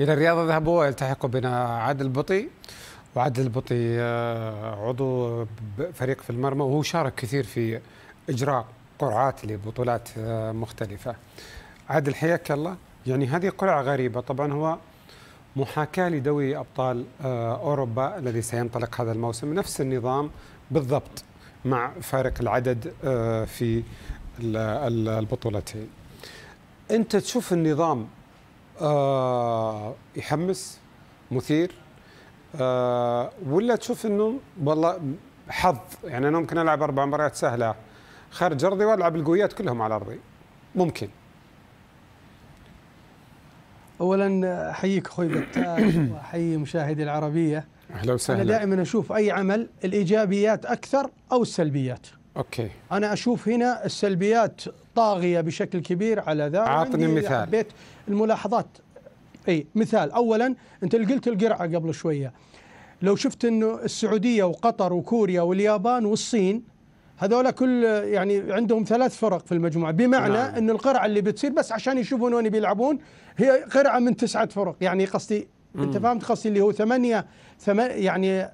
إلى الرياض ذهبوا يلتحقوا بنا عادل بطي وعادل البطي آه، عضو فريق في المرمى وهو شارك كثير في إجراء قرعات لبطولات آه، مختلفة عادل حياك الله يعني هذه قرعة غريبة طبعا هو محاكاة لدوري أبطال آه، أوروبا الذي سينطلق هذا الموسم نفس النظام بالضبط مع فارق العدد في البطولتين أنت تشوف النظام آه، يحمس مثير آه، ولا تشوف انه والله حظ يعني انا ممكن العب اربع مباريات سهله خارج ارضي والعب القويات كلهم على ارضي ممكن اولا احييك اخوي احيي واحيي مشاهدي العربيه اهلا وسهلا انا دائما اشوف اي عمل الايجابيات اكثر او السلبيات اوكي انا اشوف هنا السلبيات طاغيه بشكل كبير على ذا اعطني مثال بيت الملاحظات اي مثال اولا انت قلت القرعه قبل شويه لو شفت انه السعوديه وقطر وكوريا واليابان والصين هذولا كل يعني عندهم ثلاث فرق في المجموعه بمعنى نعم. ان القرعه اللي بتصير بس عشان يشوفون وين بيلعبون هي قرعه من تسعه فرق يعني قصدي مم. انت فهمت قصدي اللي هو ثمانيه ثم يعني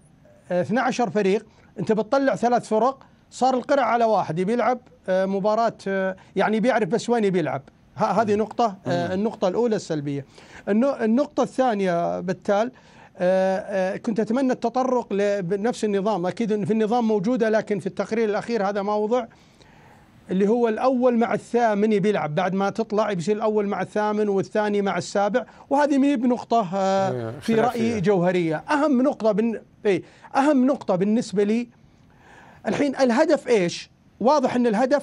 12 آه، فريق انت بتطلع ثلاث فرق صار القرع على واحد يبي يلعب آه، مباراة آه، يعني بيعرف بس وين يبي يلعب هذه نقطة آه، النقطة الأولى السلبية النقطة الثانية بالتال كنت أتمنى التطرق لنفس النظام أكيد في النظام موجودة لكن في التقرير الأخير هذا ما وضع اللي هو الأول مع الثامن يبي يلعب بعد ما تطلع بيصير الأول مع الثامن والثاني مع السابع وهذه مي بنقطة في رأيي جوهرية أهم نقطة بن... إيه، أهم نقطة بالنسبة لي الحين الهدف ايش؟ واضح ان الهدف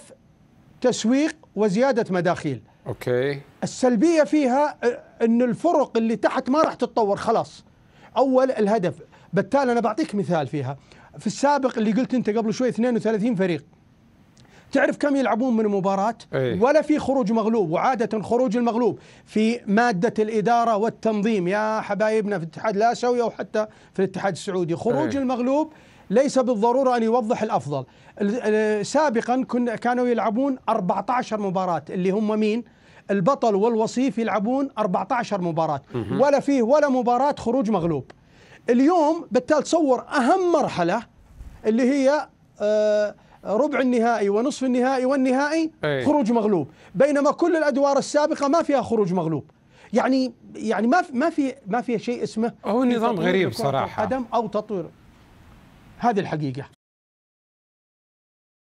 تسويق وزياده مداخيل. اوكي. السلبيه فيها آه، ان الفرق اللي تحت ما راح تتطور خلاص. اول الهدف، بالتالي انا بعطيك مثال فيها. في السابق اللي قلت انت قبل شوي 32 فريق. تعرف كم يلعبون من مباراة أيه. ولا في خروج مغلوب وعادة خروج المغلوب في مادة الإدارة والتنظيم يا حبايبنا في الاتحاد الآسيوي أو حتى في الاتحاد السعودي خروج أيه. المغلوب ليس بالضرورة أن يوضح الأفضل سابقا كنا كانوا يلعبون 14 مباراة اللي هم مين؟ البطل والوصيف يلعبون 14 مباراة ولا فيه ولا مباراة خروج مغلوب اليوم بالتالي تصور أهم مرحلة اللي هي آه، ربع النهائي ونصف النهائي والنهائي خروج مغلوب بينما كل الأدوار السابقة ما فيها خروج مغلوب يعني يعني ما ما في ما في شيء اسمه هو نظام غريب صراحه قدم او تطوير هذه الحقيقة